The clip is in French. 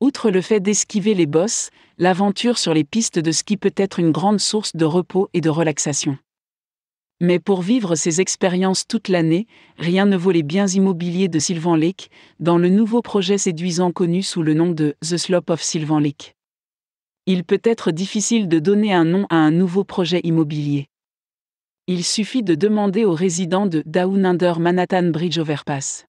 Outre le fait d'esquiver les bosses, l'aventure sur les pistes de ski peut être une grande source de repos et de relaxation. Mais pour vivre ces expériences toute l'année, rien ne vaut les biens immobiliers de Sylvan Lake, dans le nouveau projet séduisant connu sous le nom de The Slope of Sylvan Lake. Il peut être difficile de donner un nom à un nouveau projet immobilier. Il suffit de demander aux résidents de Down Under Manhattan Bridge Overpass.